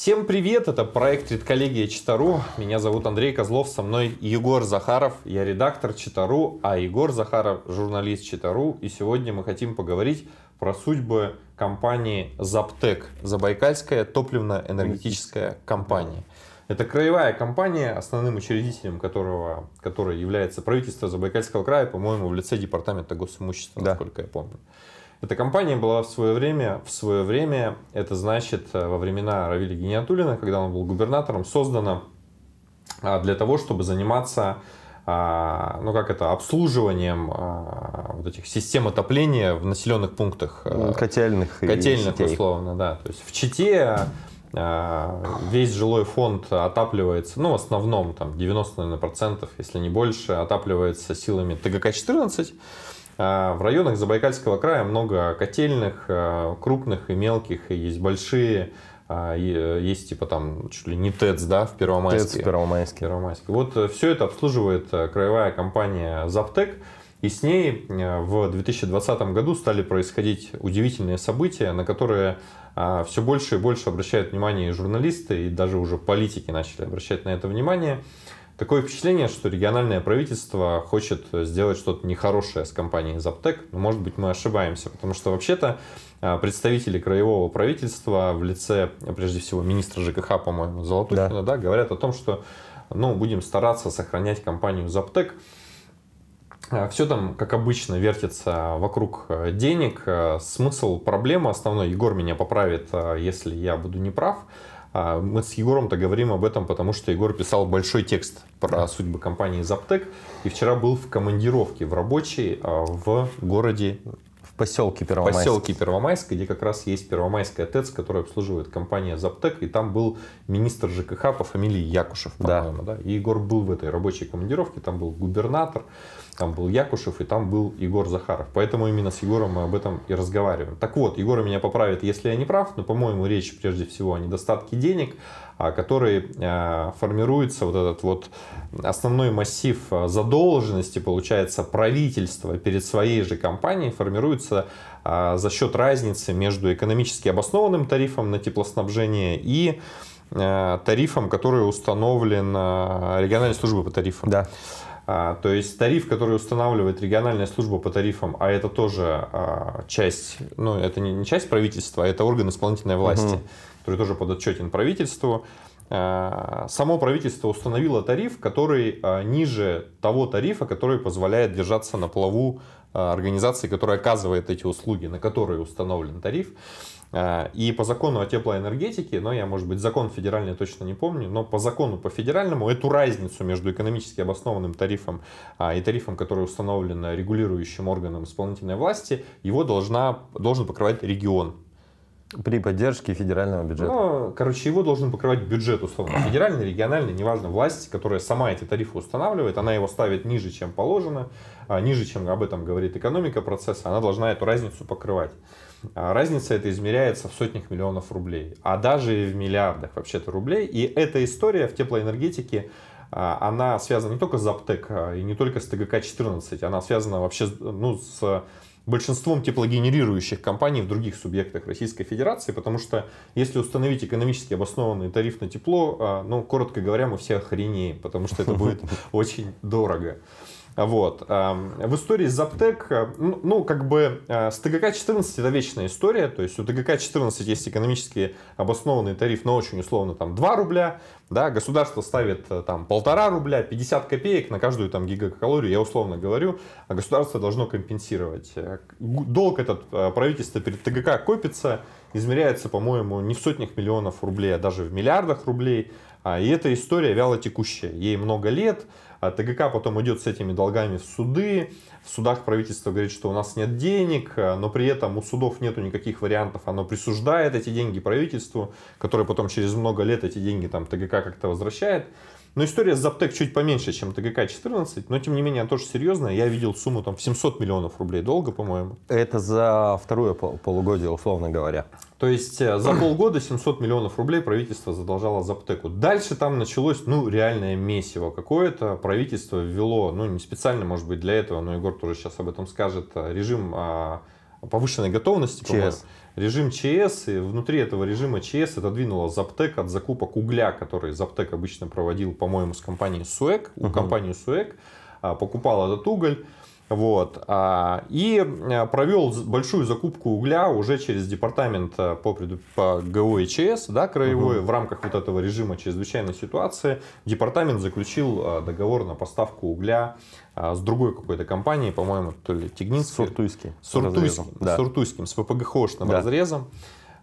Всем привет, это проект «Редколлегия Читару». Меня зовут Андрей Козлов, со мной Егор Захаров, я редактор Читару, а Егор Захаров – журналист Читару. И сегодня мы хотим поговорить про судьбы компании «Заптек» – Забайкальская топливно-энергетическая компания. Это краевая компания, основным учредителем которого, которой является правительство Забайкальского края, по-моему, в лице департамента госимущества, да. насколько я помню. Эта компания была в свое время, в свое время, это значит э, во времена Равиля Гениатулина, когда он был губернатором, создана а, для того, чтобы заниматься а, ну как это, обслуживанием а, вот этих систем отопления в населенных пунктах. Котельных. Э, ну, котельных, и условно, да. То есть в Чите весь жилой фонд отапливается, ну, в основном, там, 90, процентов, если не больше, отапливается силами ТГК-14, а, в районах Забайкальского края много котельных, а, крупных и мелких, и есть большие, а, э, есть типа там чуть ли не ТЭЦ, да, в Первомайске. ТЭЦ в Первомайске. Первомайске. Вот э, все это обслуживает э, краевая компания «Заптек». И с ней в 2020 году стали происходить удивительные события, на которые все больше и больше обращают внимание и журналисты, и даже уже политики начали обращать на это внимание – Такое впечатление, что региональное правительство хочет сделать что-то нехорошее с компанией Заптек, но, ну, может быть, мы ошибаемся, потому что вообще-то а, представители краевого правительства в лице, прежде всего, министра ЖКХ, по-моему, Золотухина, да. Да, говорят о том, что ну, будем стараться сохранять компанию Заптек, все там, как обычно, вертится вокруг э, денег. Э, смысл проблемы основной, Егор меня поправит, э, если я буду неправ, а мы с Егором-то говорим об этом, потому что Егор писал большой текст про судьбы компании Заптек. И вчера был в командировке в рабочей а, в городе поселке Первомайске. поселке Первомайске, где как раз есть Первомайская ТЭЦ, которая обслуживает компания «Заптек», и там был министр ЖКХ по фамилии Якушев, по-моему, да. да? И Егор был в этой рабочей командировке, там был губернатор, там был Якушев и там был Егор Захаров. Поэтому именно с Егором мы об этом и разговариваем. Так вот, Егор меня поправит, если я не прав, но, по-моему, речь прежде всего о недостатке денег, а, который а, формируется вот этот вот основной массив а, задолженности, получается, правительства перед своей же компанией формируется за счет разницы между экономически обоснованным тарифом на теплоснабжение и тарифом, который установлен региональной службой по тарифам. Да. То есть тариф, который устанавливает региональная служба по тарифам, а это тоже часть, ну это не часть правительства, а это орган исполнительной власти. Угу который тоже подотчетен правительству, э, само правительство установило тариф, который э, ниже того тарифа, который позволяет держаться на плаву э, организации, которая оказывает эти услуги, на которые установлен тариф. И по закону о теплоэнергетике, но я, может быть, закон федеральный точно не помню, но по закону по федеральному эту разницу между экономически обоснованным тарифом а, и тарифом, который установлен регулирующим органом исполнительной власти, его должна, должен покрывать регион при поддержке федерального бюджета. Ну, короче, его должен покрывать бюджет, условно. Федеральный, региональный, неважно, власть, которая сама эти тарифы устанавливает, она его ставит ниже, чем положено, а, ниже, чем об этом говорит экономика процесса, она должна эту разницу покрывать. А, разница эта измеряется в сотнях миллионов рублей, а даже и в миллиардах вообще-то рублей. И эта история в теплоэнергетике а, она связана не только с ЗАПТЭК и не только с ТГК-14, она связана вообще ну, с большинством теплогенерирующих компаний в других субъектах Российской Федерации, потому что если установить экономически обоснованный тариф на тепло, а, ну, коротко говоря, мы все охренеем, потому что это будет очень дорого. Вот. В истории Заптек, э, ну, ну, как бы э, с ТГК-14 это вечная история, то есть у ТГК-14 есть экономически обоснованный тариф, но очень условно там 2 рубля, да, государство ставит э, там полтора рубля, 50 копеек на каждую там гигакалорию, я условно говорю, а государство должно компенсировать. Долг этот правительство перед ТГК копится, измеряется, по-моему, не в сотнях миллионов рублей, а даже в миллиардах рублей. А, и эта история вяло текущая, ей много лет, а ТГК потом идет с этими долгами в суды, в судах правительство говорит, что у нас нет денег, но при этом у судов нет никаких вариантов, оно присуждает эти деньги правительству, которое потом через много лет эти деньги там ТГК как-то возвращает. Но ну, история с Заптек чуть поменьше, чем ТГК-14, но тем не менее она тоже серьезная. Я видел сумму там в 700 миллионов рублей долго, по-моему. Это за второе полугодие, условно говоря. То есть э, за полгода 700 миллионов рублей правительство задолжало Заптеку. Дальше там началось, ну, реальное месиво какое-то. Правительство ввело, ну, не специально, может быть, для этого, но Егор тоже сейчас об этом скажет, э, режим а, повышенной готовности, ЧС. режим ЧС, и внутри этого режима ЧС это двинуло Заптек от закупок угля, который Заптек обычно проводил, по-моему, с компанией Суэк, у угу. компании Суэк, а, покупал этот уголь. Вот. А, и э, провел большую закупку угля уже через департамент э, по, преду... по ГОИЧС, да, краевой, угу. в рамках вот этого режима чрезвычайной ситуации. Департамент заключил э, договор на поставку угля с другой какой-то компанией, по-моему, то ли тегнинский, Суртуйский. Суртуйский, да. Суртуйским, с ВПГХшным да. разрезом.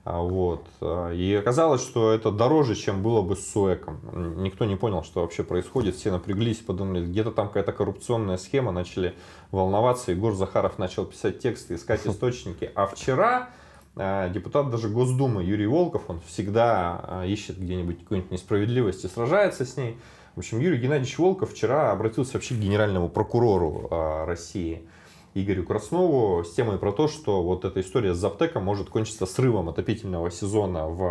А, вот. А, и оказалось, что это дороже, чем было бы с Суэком. Никто не понял, что вообще происходит. Все напряглись, подумали, где-то там какая-то коррупционная схема, начали волноваться. Егор Захаров начал писать тексты, искать хм. источники. А вчера а, депутат даже Госдумы Юрий Волков, он всегда ищет где-нибудь какую-нибудь несправедливость и сражается с ней. В общем, Юрий Геннадьевич Волков вчера обратился вообще к генеральному прокурору России Игорю Краснову с темой про то, что вот эта история с Заптеком может кончиться срывом отопительного сезона в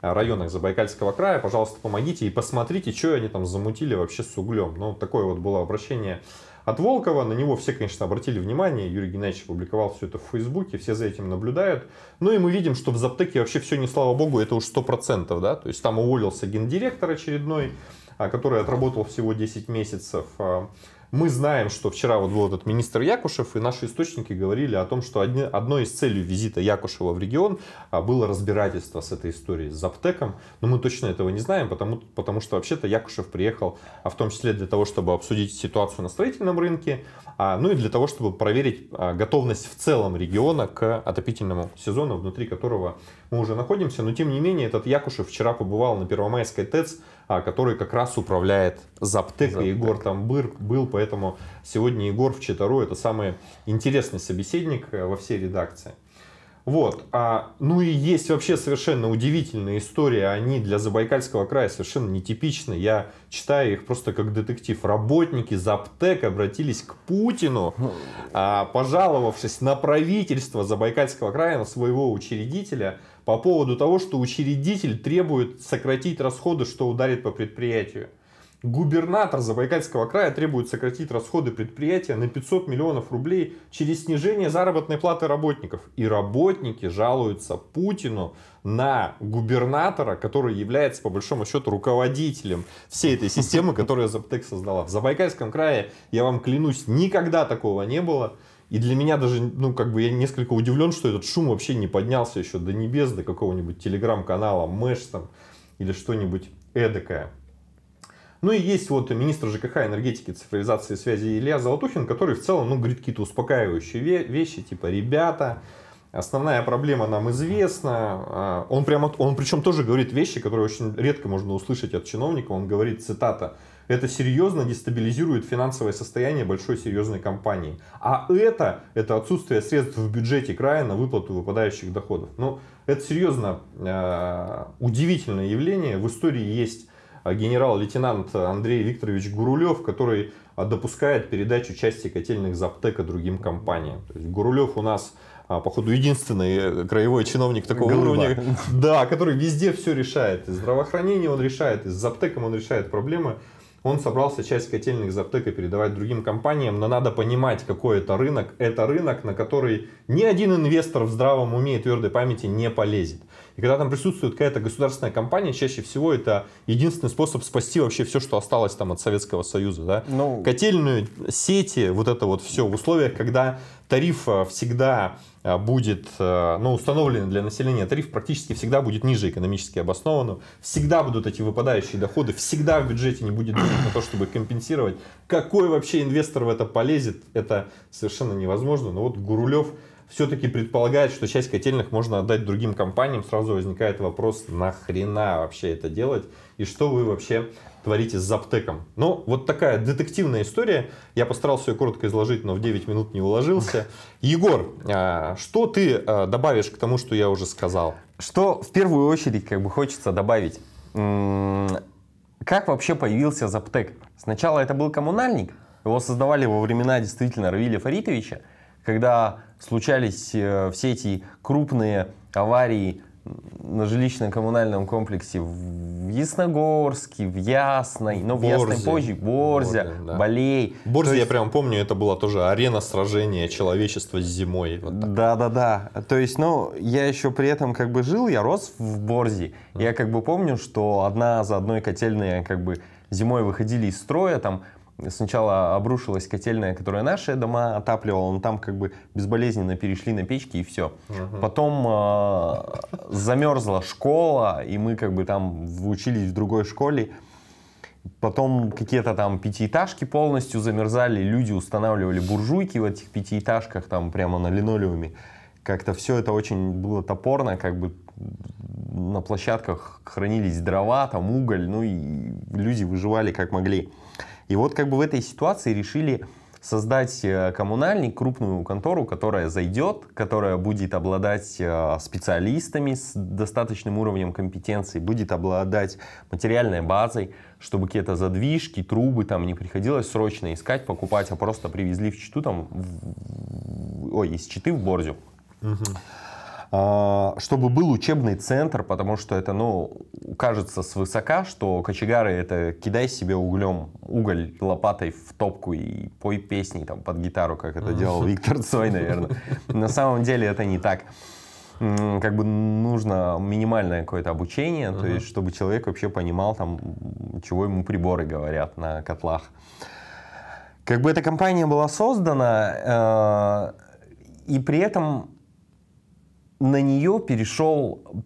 а, районах Забайкальского края. Пожалуйста, помогите и посмотрите, что они там замутили вообще с углем. Ну, такое вот было обращение от Волкова. На него все, конечно, обратили внимание. Юрий Геннадьевич публиковал все это в Фейсбуке, все за этим наблюдают. Ну и мы видим, что в Заптеке вообще все не слава богу, это уж 100%. Да? То есть там уволился гендиректор очередной, а, который отработал всего 10 месяцев. А, мы знаем, что вчера вот был этот министр Якушев, и наши источники говорили о том, что одни, одной из целей визита Якушева в регион а, было разбирательство с этой историей с Заптеком. Но мы точно этого не знаем, потому, потому что вообще-то Якушев приехал а в том числе для того, чтобы обсудить ситуацию на строительном рынке, а, ну и для того, чтобы проверить а, готовность в целом региона к отопительному сезону, внутри которого мы уже находимся. Но тем не менее, этот Якушев вчера побывал на Первомайской ТЭЦ, а, который как раз управляет заптек Заптык. И Егор там был, был, поэтому сегодня Егор в Читару это самый интересный собеседник э, во всей редакции. Вот. А, ну и есть вообще совершенно удивительные истории. Они для Забайкальского края совершенно нетипичны. Я читаю их просто как детектив. Работники Заптек обратились к Путину, хм. а, пожаловавшись на правительство Забайкальского края, на своего учредителя – по поводу того, что учредитель требует сократить расходы, что ударит по предприятию. Губернатор Забайкальского края требует сократить расходы предприятия на 500 миллионов рублей через снижение заработной платы работников. И работники жалуются Путину на губернатора, который является, по большому счету, руководителем всей этой системы, которую Заптек создала. В Забайкальском крае, я вам клянусь, никогда такого не было. И для меня даже, ну, как бы я несколько удивлен, что этот шум вообще не поднялся еще до небес, до какого-нибудь телеграм-канала, Мэш там или что-нибудь эдакое. Ну и есть вот министр ЖКХ, энергетики, цифровизации связи Илья Золотухин, который в целом, ну, говорит какие-то успокаивающие вещи, типа, ребята, основная проблема нам известна. А, он прямо, он причем тоже говорит вещи, которые очень редко можно услышать от чиновника. Он говорит, цитата, это серьезно дестабилизирует финансовое состояние большой серьезной компании. А это, это отсутствие средств в бюджете края на выплату выпадающих доходов. Ну, это серьезно э, удивительное явление. В истории есть э, генерал-лейтенант Андрей Викторович Гурулев, который э, допускает передачу части котельных Заптека другим компаниям. То есть Гурулев у нас э, походу, единственный краевой чиновник такого Голыба. уровня, да, который везде все решает. Из здравоохранения он решает, из аптеком он решает проблемы он собрался часть котельных из передавать другим компаниям, но надо понимать, какой это рынок. Это рынок, на который ни один инвестор в здравом уме и твердой памяти не полезет. И когда там присутствует какая-то государственная компания, чаще всего это единственный способ спасти вообще все, что осталось там от Советского Союза. Да? Ну... Котельную, сети, вот это вот все в условиях, когда тариф всегда Э, будет э, ну, установлен для населения тариф практически всегда будет ниже экономически обоснованного. Всегда будут эти выпадающие доходы, всегда в бюджете не будет денег на то, чтобы компенсировать. Какой вообще инвестор в это полезет, это совершенно невозможно. Но вот Гурулев все-таки предполагает, что часть котельных можно отдать другим компаниям. Сразу возникает вопрос, нахрена вообще это делать? И что вы вообще творите с заптеком. Ну, вот такая детективная история. Я постарался ее коротко изложить, но в 9 минут не уложился. Егор, а, что ты а, добавишь к тому, что я уже сказал? Что в первую очередь как бы хочется добавить? Как вообще появился Заптек? Сначала это был коммунальник, его создавали во времена действительно Равиля Фаритовича, когда случались э, все эти крупные аварии на жилищно-коммунальном комплексе в Ясногорске, в Ясной, но в Борзе. Ясной позже, Борзя, Борзе, да. Болей. Борзе, есть... я прям помню, это была тоже арена сражения человечества с зимой. Да-да-да. Вот То есть, ну, я еще при этом как бы жил, я рос в Борзе. Mm. Я как бы помню, что одна за одной котельная как бы зимой выходили из строя, там сначала обрушилась котельная, которая наши дома отапливала, но там как бы безболезненно перешли на печки и все. Угу. Потом э, замерзла школа, и мы как бы там учились в другой школе. Потом какие-то там пятиэтажки полностью замерзали, люди устанавливали буржуйки в этих пятиэтажках там прямо на линолеуме. Как-то все это очень было топорно, как бы на площадках хранились дрова, там уголь, ну и люди выживали как могли. И вот как бы в этой ситуации решили создать э, коммунальник, крупную контору, которая зайдет, которая будет обладать э, специалистами с достаточным уровнем компетенции, будет обладать материальной базой, чтобы какие-то задвижки, трубы там не приходилось срочно искать, покупать, а просто привезли в Читу там, в... ой, из Читы в Борзю. Угу. А, чтобы был учебный центр, потому что это, ну, кажется свысока, что кочегары это кидай себе углем, уголь лопатой в топку и пой песни там под гитару, как это делал Виктор Цой, наверное. На самом деле это не так как бы нужно минимальное какое-то обучение, то есть чтобы человек вообще понимал там, чего ему приборы говорят на котлах. Как бы эта компания была создана, э, и при этом на нее перешел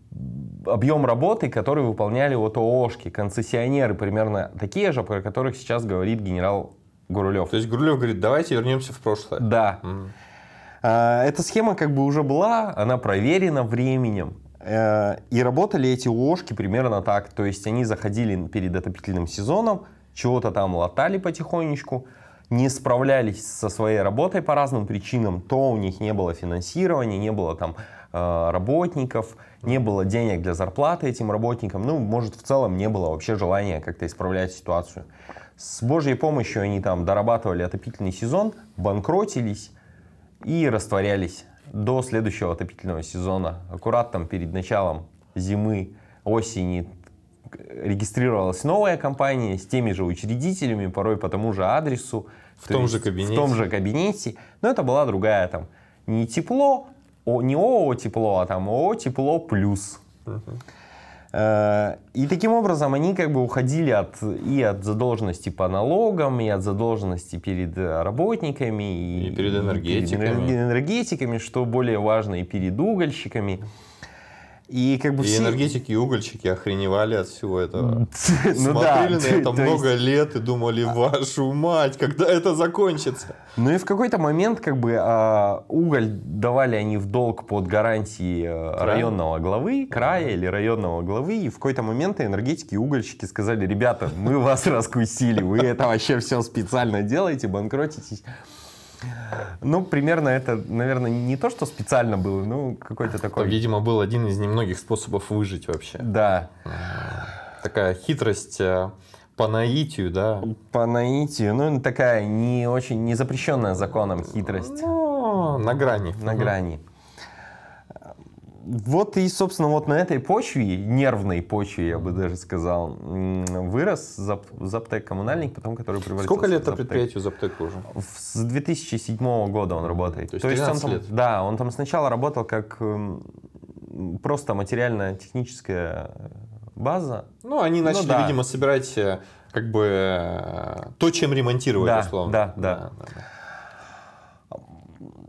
объем работы, который выполняли вот ООшки, концессионеры примерно такие же, про которых сейчас говорит генерал Гурулев. То есть Гурулев говорит, давайте вернемся в прошлое. Да. Mm. Эта схема как бы уже была, она проверена временем. Э, и работали эти ООшки примерно так. То есть они заходили перед отопительным сезоном, чего-то там латали потихонечку, не справлялись со своей работой по разным причинам, то у них не было финансирования, не было там э, работников, не было денег для зарплаты этим работникам, ну, может, в целом не было вообще желания как-то исправлять ситуацию. С Божьей помощью они там дорабатывали отопительный сезон, банкротились и растворялись до следующего отопительного сезона. Аккурат там перед началом зимы, осени регистрировалась новая компания с теми же учредителями, порой по тому же адресу. В То том есть, же кабинете. В том же кабинете. Но это была другая там. Не тепло, о, не ООО тепло, а там ООО тепло плюс. Э, и таким образом они как бы уходили от, и от задолженности по налогам, и от задолженности перед работниками, и, и перед энергетиками. И перед энергетиками, что более важно, и перед угольщиками. И как бы и все... энергетики, и угольщики охреневали от всего этого. Ну Смотрели на это много лет и думали, а вашу мать, когда это закончится. Ну и в какой-то момент как бы а, уголь давали они в долг под гарантии э, районного главы, края или районного главы, и в какой-то момент энергетики и угольщики сказали, ребята, мы вас раскусили, вы это вообще все специально делаете, банкротитесь. Ну, примерно это, наверное, не то, что специально было, ну, какой-то такой... Это, видимо, был один из немногих способов выжить вообще. Да. Такая хитрость э, по наитию, да? По наитию, ну, такая не очень, не запрещенная законом хитрость. Ну, на грани. На угу. грани вот и, собственно, вот на этой почве, нервной почве, я бы даже сказал, вырос зап, заптек коммунальник, потом который превратился Сколько лет это предприятию заптек уже? С 2007 года он работает. То есть, То есть он там, Да, он там сначала работал как эм, просто материально-техническая база. Ну, они ну начали, ну, да. видимо, собирать э, как бы э, то, чем ремонтировать, да, условно. Да, да. да, да.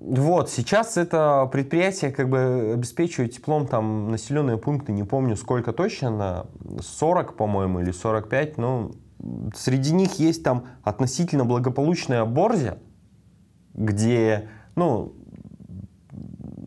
Вот, сейчас это предприятие как бы обеспечивает теплом там населенные пункты, не помню сколько точно, 40, по-моему, или 45, но среди них есть там относительно благополучная Борзя, где, ну,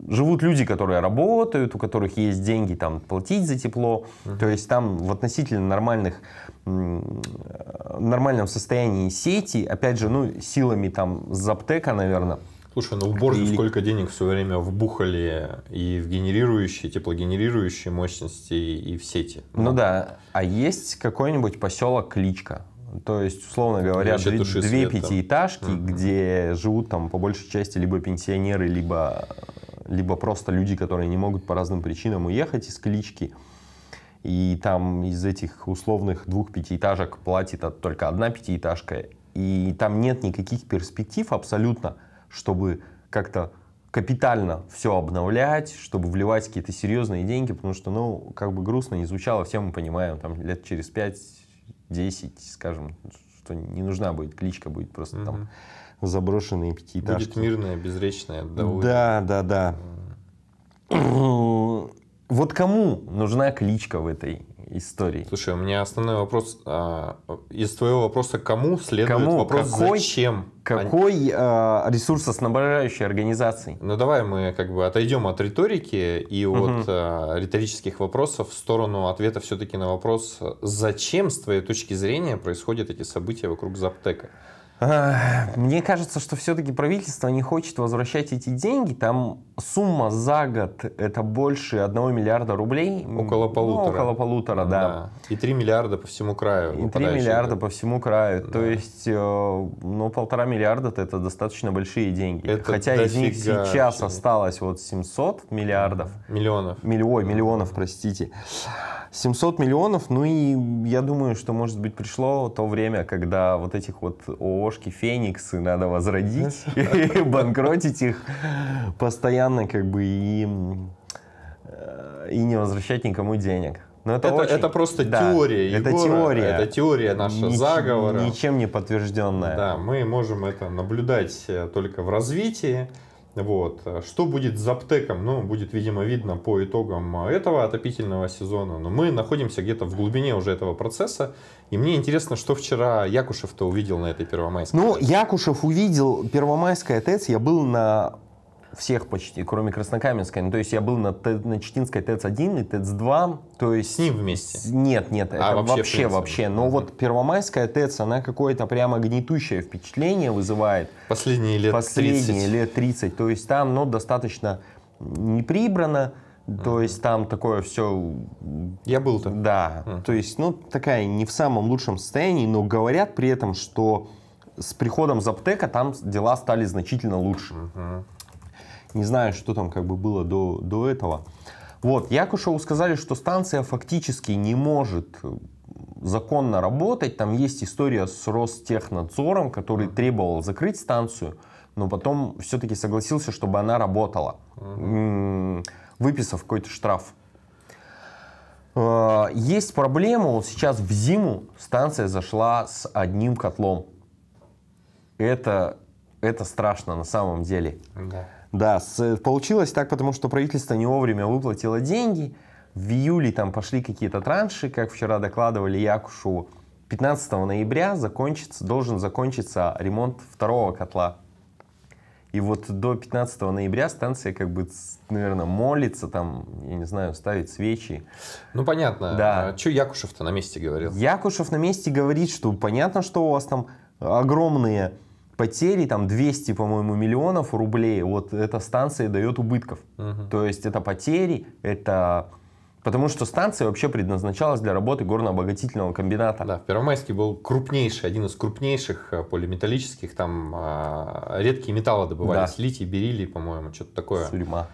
живут люди, которые работают, у которых есть деньги там платить за тепло, mm-hmm. то есть там в относительно нормальных нормальном состоянии сети, опять же, ну, силами там Заптека, наверное, Слушай, ну в Или... сколько денег все время вбухали и в генерирующие, теплогенерирующие мощности, и в сети. Ну, ну да, а есть какой-нибудь поселок Кличка? То есть, условно говоря, две, две пятиэтажки, там. где живут там по большей части либо пенсионеры, либо, либо просто люди, которые не могут по разным причинам уехать из клички. И там из этих условных двух пятиэтажек платит только одна пятиэтажка. И там нет никаких перспектив абсолютно чтобы как-то капитально все обновлять, чтобы вливать какие-то серьезные деньги, потому что, ну, как бы грустно не звучало, все мы понимаем, там, лет через 5-10, скажем, что не нужна будет кличка, будет просто угу. там заброшенные пятиэтажки. Будет мирная, безречная, довольная. Да, да, да. Вот кому нужна кличка в этой историй. Слушай, у меня основной вопрос а, из твоего вопроса, кому следует кому? вопрос, какой, зачем? Какой они... а, ресурсоснабжающей организации? Ну давай мы как бы отойдем от риторики и угу. от а, риторических вопросов в сторону ответа все-таки на вопрос, зачем с твоей точки зрения происходят эти события вокруг Заптека? Мне кажется, что все-таки правительство не хочет возвращать эти деньги. Там сумма за год это больше 1 миллиарда рублей. Около ну, полутора. Ну, около полутора, да. да. И 3 миллиарда по всему краю. И 3 миллиарда по всему краю. Да. То есть, э, ну, полтора миллиарда это достаточно большие деньги. Это Хотя из них сейчас осталось вот 700 миллиардов. Миллионов. Миллион, миллионов, простите. 700 миллионов, ну и я думаю, что, может быть, пришло то время, когда вот этих вот ООшки, фениксы надо возродить, банкротить их постоянно, как бы, и, э, и не возвращать никому денег. Но это, это, очень... это просто да, теория, Это теория. Это теория наша Нич... заговора. Ничем не подтвержденная. Да, мы можем это наблюдать э, только в развитии. Вот. Что будет с Заптеком? Ну, будет, видимо, видно по итогам этого отопительного сезона. Но мы находимся где-то в глубине уже этого процесса. И мне интересно, что вчера Якушев-то увидел на этой Первомайской. Ну, Якушев увидел Первомайская ТЭЦ. Я был на всех почти, кроме Краснокаменской. Ну, то есть я был на, Т, на Читинской ТЭЦ-1 и ТЭЦ-2. То есть... С ним вместе? С, нет, нет, а, это вообще, вообще. вообще. Но вот Первомайская ТЭЦ, она какое-то прямо гнетущее впечатление вызывает. Последние лет Последние 30. лет 30. То есть там, ну, достаточно не прибрано. То mm-hmm. есть там такое все... Я был там. Да. Mm-hmm. То есть, ну, такая не в самом лучшем состоянии, но говорят при этом, что с приходом Заптека там дела стали значительно лучше. Mm-hmm. Не знаю, что там как бы было до, до этого. Вот, Якушеву сказали, что станция фактически не может э, законно работать. Там есть история с Ростехнадзором, который требовал закрыть станцию, но потом все-таки согласился, чтобы она работала, выписав какой-то штраф. Э, есть проблема, вот сейчас в зиму станция зашла с одним котлом. Это, это страшно на самом деле. Да. Да, с, получилось так, потому что правительство не вовремя выплатило деньги. В июле там пошли какие-то транши, как вчера докладывали Якушу. 15 ноября закончится, должен закончиться ремонт второго котла. И вот до 15 ноября станция как бы, наверное, молится там, я не знаю, ставит свечи. Ну, понятно. Да. А что Якушев-то на месте говорил? Якушев на месте говорит, что понятно, что у вас там огромные потери там 200, по-моему, миллионов рублей вот эта станция дает убытков. Угу. То есть это потери, это... Потому что станция вообще предназначалась для работы горнообогатительного комбината. Да, в Первомайске был крупнейший, один из крупнейших э, полиметаллических, там э, редкие металлы добывались, да. литий, бериллий, по-моему, что-то такое. Сурьма.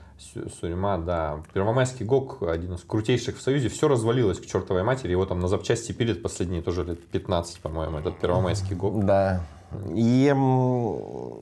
Сурьма, да. Первомайский ГОК, один из крутейших в Союзе, все развалилось к чертовой матери, его там на запчасти пилит последние тоже лет 15, по-моему, этот Первомайский ГОК. Да. И,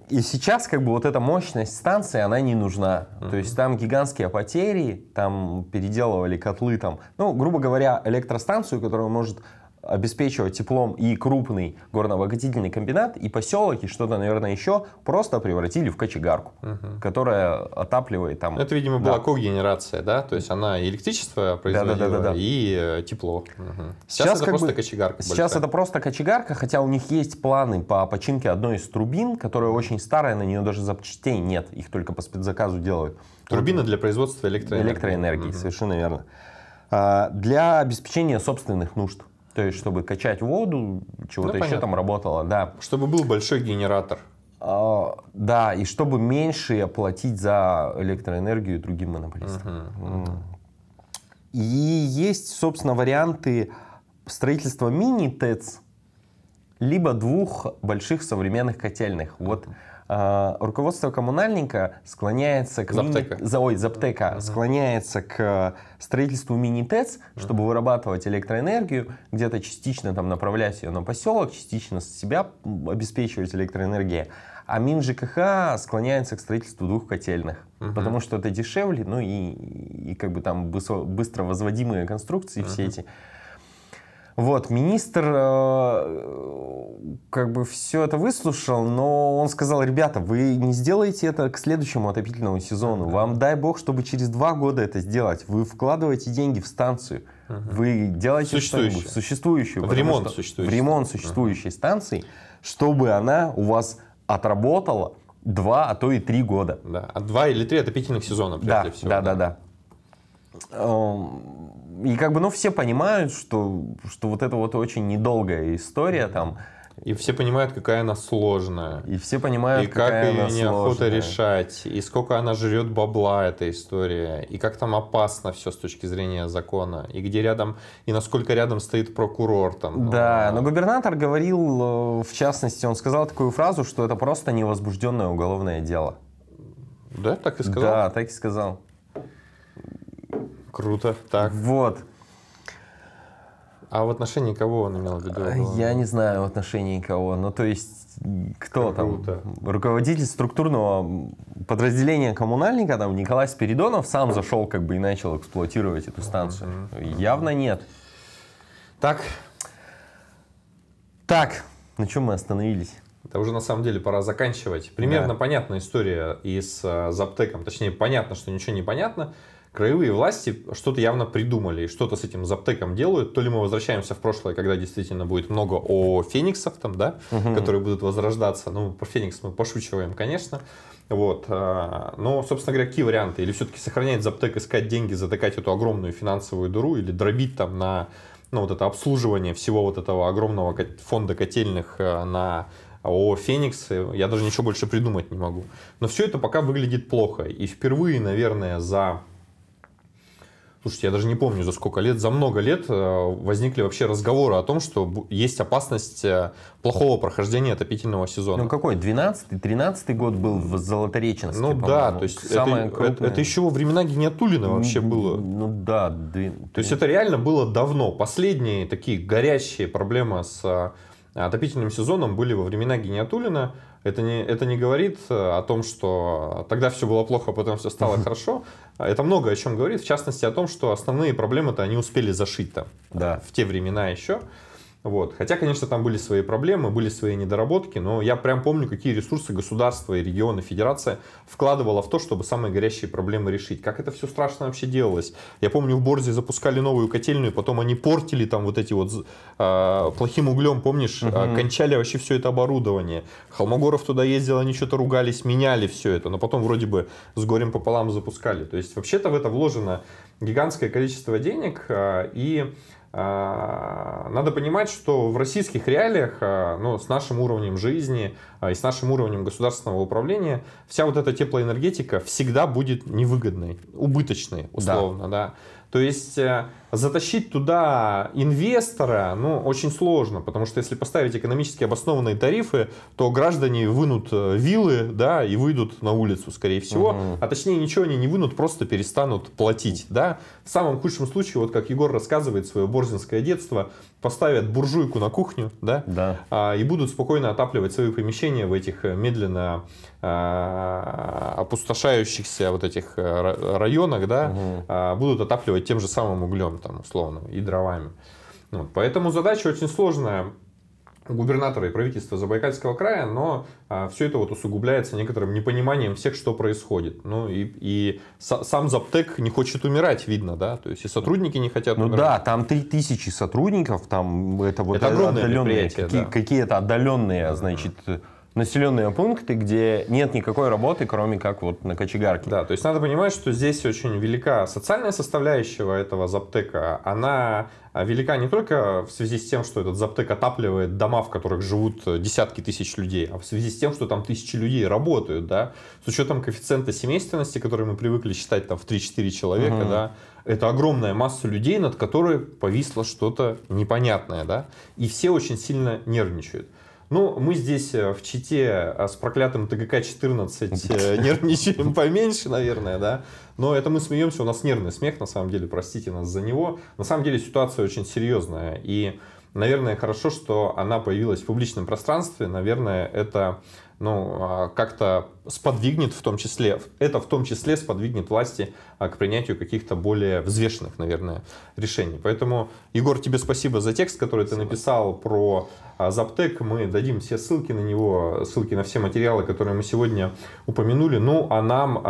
и сейчас как бы вот эта мощность станции, она не нужна. Mm-hmm. То есть там гигантские потери, там переделывали котлы, там, ну, грубо говоря, электростанцию, которая может обеспечивать теплом и крупный горнообогатительный комбинат, и поселок, и что-то, наверное, еще, просто превратили в кочегарку, угу. которая отапливает там... Это, видимо, была да. когенерация, да? То есть она электричество производила, да, да, да, да, да. и э, тепло. Угу. Сейчас, сейчас это просто бы, кочегарка. Сейчас большая. это просто кочегарка, хотя у них есть планы по починке одной из турбин, которая очень старая, на нее даже запчастей нет, их только по спецзаказу делают. Турбина для производства электроэнергии. Электроэнергии, угу. совершенно верно. А, для обеспечения собственных нужд. То есть, чтобы качать воду, чего-то ну, еще там работало, да. Чтобы был большой генератор. А, да, и чтобы меньше оплатить за электроэнергию другим монополистам. Угу, И есть, собственно, варианты строительства мини-ТЭЦ, либо двух больших современных котельных. Вот а, руководство коммунальника склоняется к... За, ой, Заптека uh склоняется к строительству мини-ТЭЦ, чтобы uh вырабатывать электроэнергию, где-то частично там направлять ее на поселок, частично с себя обеспечивать электроэнергией. А МинЖКХ склоняется к строительству двух котельных, угу. потому что это дешевле, ну и, и как бы там быстро возводимые конструкции угу. все эти. Вот, министр э, как бы все это выслушал, но он сказал, ребята, вы не сделаете это к следующему отопительному сезону. Вам дай бог, чтобы через два года это сделать. Вы вкладываете деньги в станцию. Угу. Вы делаете что-нибудь существующую. В ремонт существующей. В ремонт существующей угу. станции, чтобы она у вас отработала два, а то и три года. Да, а два или три отопительных сезона, прежде да, всего. Да, да, да. да. Эм, и как бы, ну, все понимают, что, что вот это вот очень недолгая история там. И все понимают, какая она сложная. И все понимают, и какая как она ее неохота решать, и сколько она жрет бабла эта история, и как там опасно все с точки зрения закона, и где рядом, и насколько рядом стоит прокурор там. Да, ну, но губернатор говорил, э, в частности, он сказал такую фразу, что это просто невозбужденное уголовное дело. Да, так и сказал. Да, так и сказал. Круто, так. Вот. А в отношении кого он имел в виду? Я не знаю в отношении кого. Ну, то есть, кто Круто. там? Руководитель структурного подразделения коммунальника, там, Николай Спиридонов, сам зашел как бы и начал эксплуатировать эту станцию. Mm-hmm. Явно нет. Так. Так. На чем мы остановились? Это уже на самом деле пора заканчивать. Примерно да. понятна история и с э, Заптеком. Точнее, понятно, что ничего не понятно краевые власти что-то явно придумали, что-то с этим заптеком делают. То ли мы возвращаемся в прошлое, когда действительно будет много о фениксов там, да, угу. которые будут возрождаться. Ну, про феникс мы пошучиваем, конечно. Вот. А, но, собственно говоря, какие варианты? Или все-таки сохранять заптек, искать деньги, затыкать эту огромную финансовую дыру, или дробить там на ну, вот это обслуживание всего вот этого огромного фонда котельных э, на о «Феникс», я даже ничего больше придумать не могу. Но все это пока выглядит плохо. И впервые, наверное, за Слушайте, я даже не помню, за сколько лет, за много лет э, возникли вообще разговоры о том, что есть опасность э, плохого прохождения отопительного сезона. Ну какой, 12-13 год был в Золотореченске, Ну да, то есть это, э, крупное... это еще во времена Гениатулина вообще было. Ну да. 12... То есть это реально было давно. Последние такие горячие проблемы с отопительным сезоном были во времена Гениатулина. Это не, это не говорит э, о том, что тогда все было плохо, а потом все стало хорошо. Это много о чем говорит, в частности о том, что основные проблемы-то они успели зашить там да. в те времена еще. Вот. Хотя, конечно, там были свои проблемы, были свои недоработки, но я прям помню, какие ресурсы государства и регионы, федерация вкладывала в то, чтобы самые горящие проблемы решить. Как это все страшно вообще делалось. Я помню, в Борзе запускали новую котельную, потом они портили там вот эти вот э, плохим углем, помнишь, угу. э, кончали вообще все это оборудование. Холмогоров туда ездил, они что-то ругались, меняли все это, но потом вроде бы с горем пополам запускали. То есть вообще-то в это вложено гигантское количество денег э, и а, надо понимать, что в российских реалиях, а, ну, с нашим уровнем жизни а, и с нашим уровнем государственного управления, вся вот эта теплоэнергетика всегда будет невыгодной, убыточной, условно, да. да. То есть э, затащить туда инвестора ну, очень сложно, потому что если поставить экономически обоснованные тарифы, то граждане вынут э, виллы да, и выйдут на улицу, скорее всего. Угу. А точнее, ничего они не вынут, просто перестанут платить. Да? В самом худшем случае, вот как Егор рассказывает свое борзинское детство, поставят буржуйку на кухню, да, да. А, и будут спокойно отапливать свои помещения в этих э, медленно а, опустошающихся вот этих э, районах, да, угу. а, будут отапливать тем же самым углем, там, условно, и дровами. Вот. Поэтому задача очень сложная губернатора и правительства Забайкальского края, но а, все это вот усугубляется некоторым непониманием всех, что происходит. Ну и, и сам Заптек не хочет умирать, видно, да? То есть и сотрудники не хотят ну, умирать. да, там 3000 сотрудников, там это вот это огромное отдаленные, какие, да. какие-то отдаленные, значит, mm населенные пункты, где нет никакой работы, кроме как вот на кочегарке. Да, то есть надо понимать, что здесь очень велика социальная составляющая этого заптека. Она а, велика не только в связи с тем, что этот заптек отапливает дома, в которых живут э, десятки тысяч людей, а в связи с тем, что там тысячи людей работают, да, с учетом коэффициента семейственности, который мы привыкли считать там в 3-4 человека, угу. да, это огромная масса людей, над которой повисло что-то непонятное, да, и все очень сильно нервничают. Ну, мы здесь э, в Чите э, с проклятым ТГК-14 э, нервничаем поменьше, наверное, да. Но это мы смеемся, у нас нервный смех, на самом деле, простите нас за него. На самом деле ситуация очень серьезная. И, наверное, хорошо, что она появилась в публичном пространстве. Наверное, это ну, а, как-то сподвигнет в том числе, это в том числе сподвигнет власти а, к принятию каких-то более взвешенных, наверное, решений. Поэтому, Егор, тебе спасибо за текст, который спасибо. ты написал про а, Заптек. Мы дадим все ссылки на него, ссылки на все материалы, которые мы сегодня упомянули. Ну, а нам,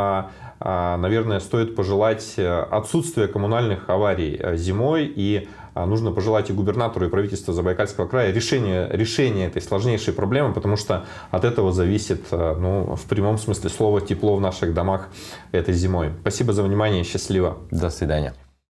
наверное, стоит пожелать э, отсутствия коммунальных аварий э, зимой и а нужно пожелать и губернатору, и правительству Забайкальского края решения, решения этой сложнейшей проблемы, потому что от этого зависит, э, ну, в прямом смысле слова, тепло в наших домах этой зимой. Спасибо за внимание, счастливо. До свидания.